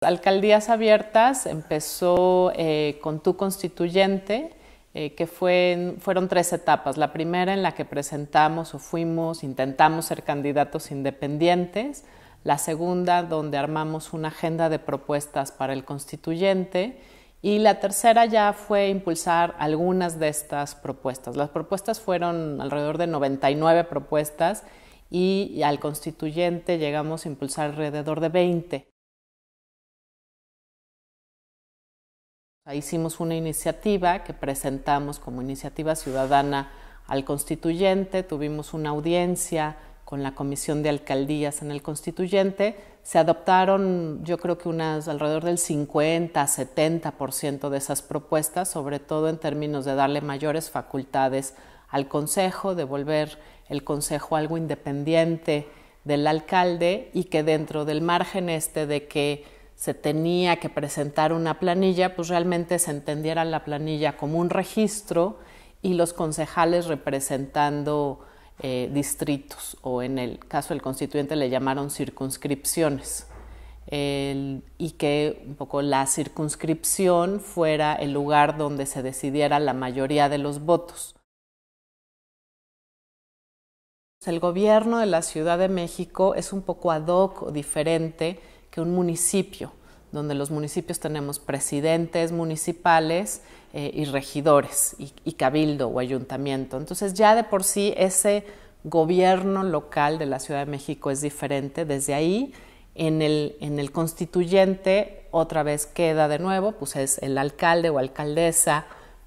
Alcaldías Abiertas empezó eh, con Tu Constituyente, eh, que fueron tres etapas. La primera en la que presentamos o fuimos, intentamos ser candidatos independientes. La segunda, donde armamos una agenda de propuestas para el constituyente. Y la tercera ya fue impulsar algunas de estas propuestas. Las propuestas fueron alrededor de 99 propuestas y al constituyente llegamos a impulsar alrededor de 20. hicimos una iniciativa que presentamos como iniciativa ciudadana al constituyente, tuvimos una audiencia con la Comisión de Alcaldías en el constituyente, se adoptaron yo creo que unas alrededor del 50 70% de esas propuestas, sobre todo en términos de darle mayores facultades al Consejo, de volver el Consejo algo independiente del alcalde y que dentro del margen este de que se tenía que presentar una planilla, pues realmente se entendiera la planilla como un registro y los concejales representando eh, distritos o en el caso del constituyente le llamaron circunscripciones y que un poco la circunscripción fuera el lugar donde se decidiera la mayoría de los votos. El gobierno de la Ciudad de México es un poco ad hoc o diferente un municipio, donde los municipios tenemos presidentes municipales eh, y regidores y, cabildo o ayuntamiento. Entonces ya de por sí ese gobierno local de la Ciudad de México es diferente. Desde ahí, en el, en el constituyente, otra vez queda de nuevo, pues es el alcalde o alcaldesa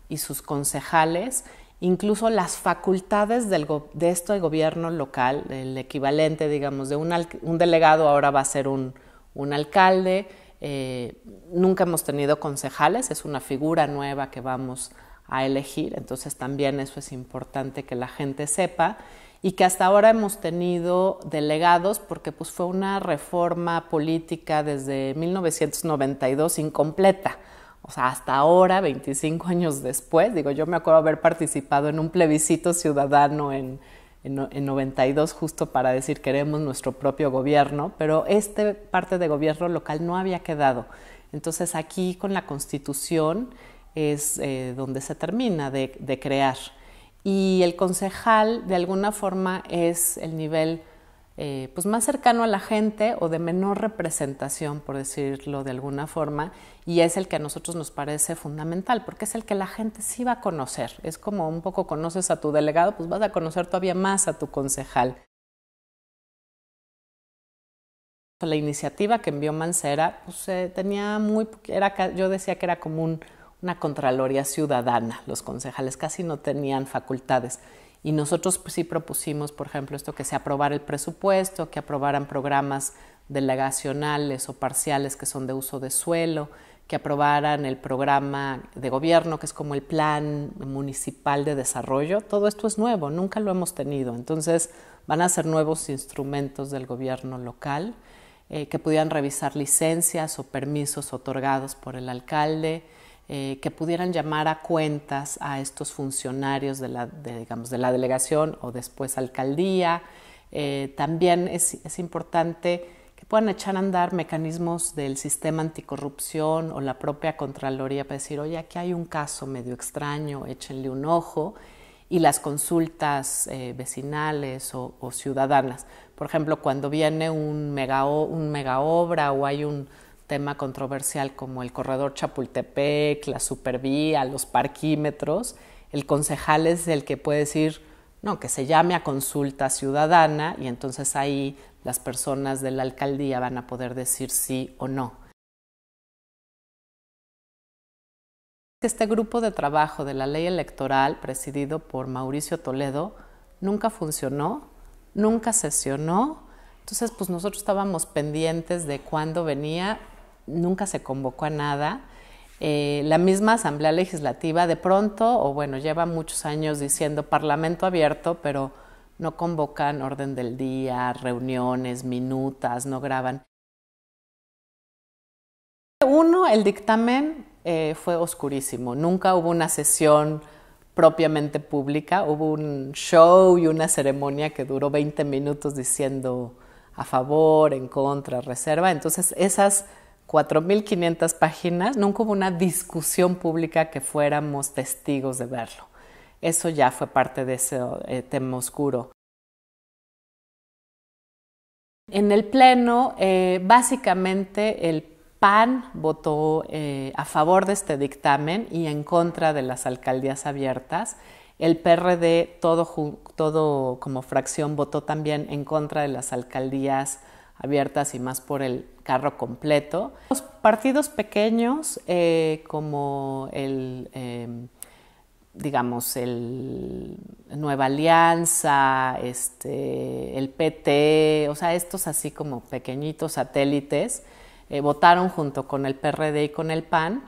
y sus concejales, incluso las facultades esto de este gobierno local, el equivalente, digamos, de un delegado ahora va a ser un un alcalde, eh, nunca hemos tenido concejales, es una figura nueva que vamos a elegir, entonces también eso es importante que la gente sepa y que hasta ahora hemos tenido delegados porque pues fue una reforma política desde 1992 incompleta. O sea, hasta ahora, 25 años después, digo, yo me acuerdo haber participado en un plebiscito ciudadano en, en, 92 justo para decir queremos nuestro propio gobierno, pero este parte de gobierno local no había quedado. Entonces aquí con la constitución es eh, donde se termina de, de crear. Y el concejal de alguna forma es el nivel eh, pues más cercano a la gente o de menor representación, por decirlo de alguna forma, y es el que a nosotros nos parece fundamental, porque es el que la gente sí va a conocer. Es como un poco conoces a tu delegado, pues vas a conocer todavía más a tu concejal. La iniciativa que envió Mancera, pues tenía muy, era, yo decía que era como una contraloría ciudadana. Los concejales casi no tenían facultades. Y nosotros pues, sí propusimos, por ejemplo, esto que se aprobara el presupuesto, que aprobaran programas delegacionales o parciales que son de uso de suelo, que aprobaran el programa de gobierno, que es como el plan municipal de desarrollo. Todo esto es nuevo, nunca lo hemos tenido. Entonces van a ser nuevos instrumentos del gobierno local eh, que pudieran revisar licencias o permisos otorgados por el alcalde, eh, que pudieran llamar a cuentas a estos funcionarios de la, digamos, de la delegación o después alcaldía. Eh, también es, importante que puedan echar a andar mecanismos del sistema anticorrupción o la propia Contraloría para decir, oye, aquí hay un caso medio extraño, échenle un ojo y las consultas eh, vecinales o, o, ciudadanas. Por ejemplo, cuando viene un mega, un mega obra o hay un tema controversial como el corredor Chapultepec, la supervía, los parquímetros, el concejal es el que puede decir, no, que se llame a consulta ciudadana y entonces ahí las personas de la alcaldía van a poder decir sí o no. Este grupo de trabajo de la ley electoral, presidido por Mauricio Toledo, nunca funcionó, nunca sesionó. Entonces, pues nosotros estábamos pendientes de cuándo venía, nunca se convocó a nada. Eh, la misma Asamblea Legislativa de pronto, o bueno, lleva muchos años diciendo Parlamento abierto, pero no convocan orden del día, reuniones, minutas, no graban. Uno, el dictamen eh, fue oscurísimo. Nunca hubo una sesión propiamente pública. Hubo un show y una ceremonia que duró 20 minutos diciendo a favor, en contra, reserva. Entonces, esas 4.500 páginas, nunca hubo una discusión pública que fuéramos testigos de verlo. Eso ya fue parte de ese eh, tema oscuro. En el Pleno, eh, básicamente el PAN votó eh, a favor de este dictamen y en contra de las alcaldías abiertas. El PRD, todo, todo como fracción, votó también en contra de las alcaldías abiertas y más por el carro completo. Los partidos pequeños eh, como el, em, digamos, el Nueva Alianza, este, el PT, o sea, estos así como pequeñitos satélites, eh, votaron junto con el PRD y con el PAN.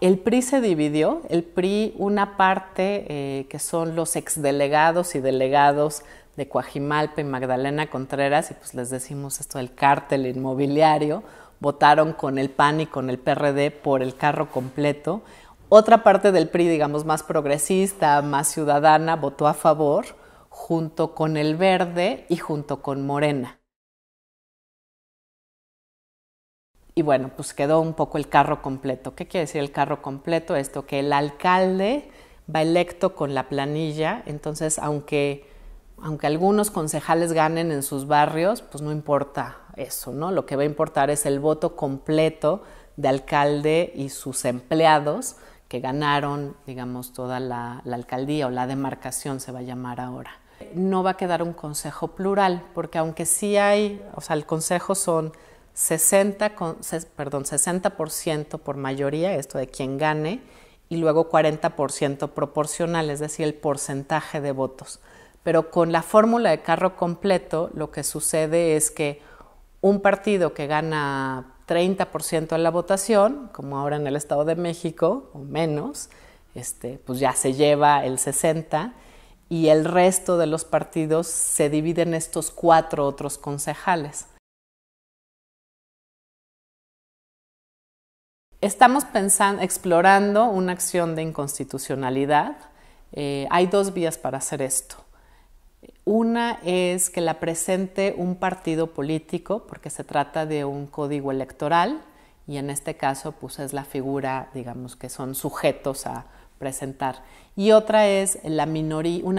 El PRI se dividió, el PRI una parte eh, que son los exdelegados y delegados de Coajimalpa y Magdalena Contreras, y pues les decimos esto del cártel inmobiliario, votaron con el PAN y con el PRD por el carro completo. Otra parte del PRI, digamos, más progresista, más ciudadana, votó a favor, junto con el Verde y junto con Morena. Y bueno, pues quedó un poco el carro completo. ¿Qué quiere decir el carro completo? Esto que el alcalde va electo con la planilla, entonces aunque aunque algunos concejales ganen en sus barrios, pues no importa eso, ¿no? Lo que va a importar es el voto completo de alcalde y sus empleados que ganaron, digamos, toda la, alcaldía o la demarcación se va a llamar ahora. No va a quedar un consejo plural, porque aunque sí hay, o sea, el consejo son 60, perdón, 60% por mayoría, esto de quien gane, y luego 40% proporcional, es decir, el porcentaje de votos. Pero con la fórmula de carro completo lo que sucede es que un partido que gana 30% de la votación, como ahora en el Estado de México, o menos, este, pues ya se lleva el 60% y el resto de los partidos se dividen estos cuatro otros concejales. Estamos explorando una acción de inconstitucionalidad. Eh, hay dos vías para hacer esto. Una es que la presente un partido político, porque se trata de un código electoral, y en este caso pues, es la figura, digamos, que son sujetos a presentar. Y otra es una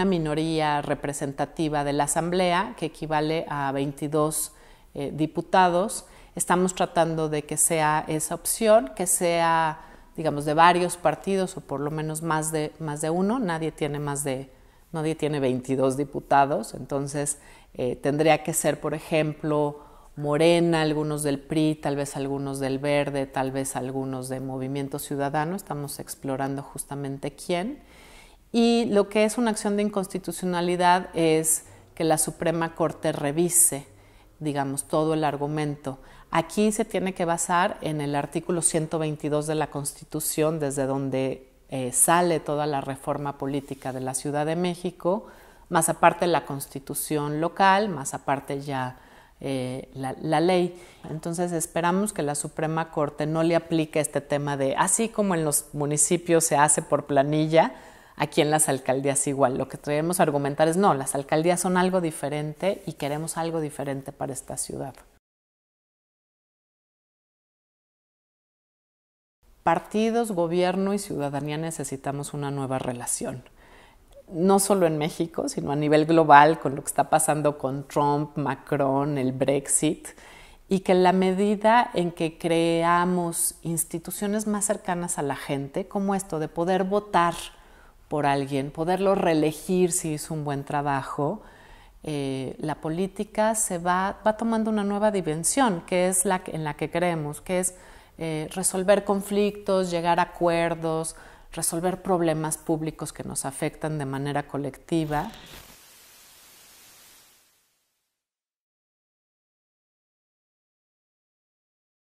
minoría representativa de la Asamblea, que equivale a 22 eh, diputados. Estamos tratando de que sea esa opción, que sea, digamos, de varios partidos o por lo menos más de, más de uno. Nadie tiene más de nadie tiene 22 diputados, entonces eh, tendría que ser, por ejemplo, Morena, algunos del PRI, tal vez algunos del Verde, tal vez algunos de Movimiento Ciudadano, estamos explorando justamente quién. Y lo que es una acción de inconstitucionalidad es que la Suprema Corte revise, digamos, todo el argumento. Aquí se tiene que basar en el artículo 122 de la Constitución, desde donde eh, sale toda la reforma política de la Ciudad de México, más aparte la constitución local, más aparte ya eh, la, la, ley. Entonces esperamos que la Suprema Corte no le aplique este tema de, así como en los municipios se hace por planilla, aquí en las alcaldías igual. Lo que debemos argumentar es, no, las alcaldías son algo diferente y queremos algo diferente para esta ciudad. partidos, gobierno y ciudadanía necesitamos una nueva relación no solo en México, sino a nivel global con lo que está pasando con Trump, Macron, el Brexit, y que en la medida en que creamos instituciones más cercanas a la gente, como esto de poder votar por alguien, poderlo reelegir si hizo un buen trabajo, eh, la política se va, va tomando una nueva dimensión, que es la en la que creemos, que es eh, resolver conflictos, llegar a acuerdos, resolver problemas públicos que nos afectan de manera colectiva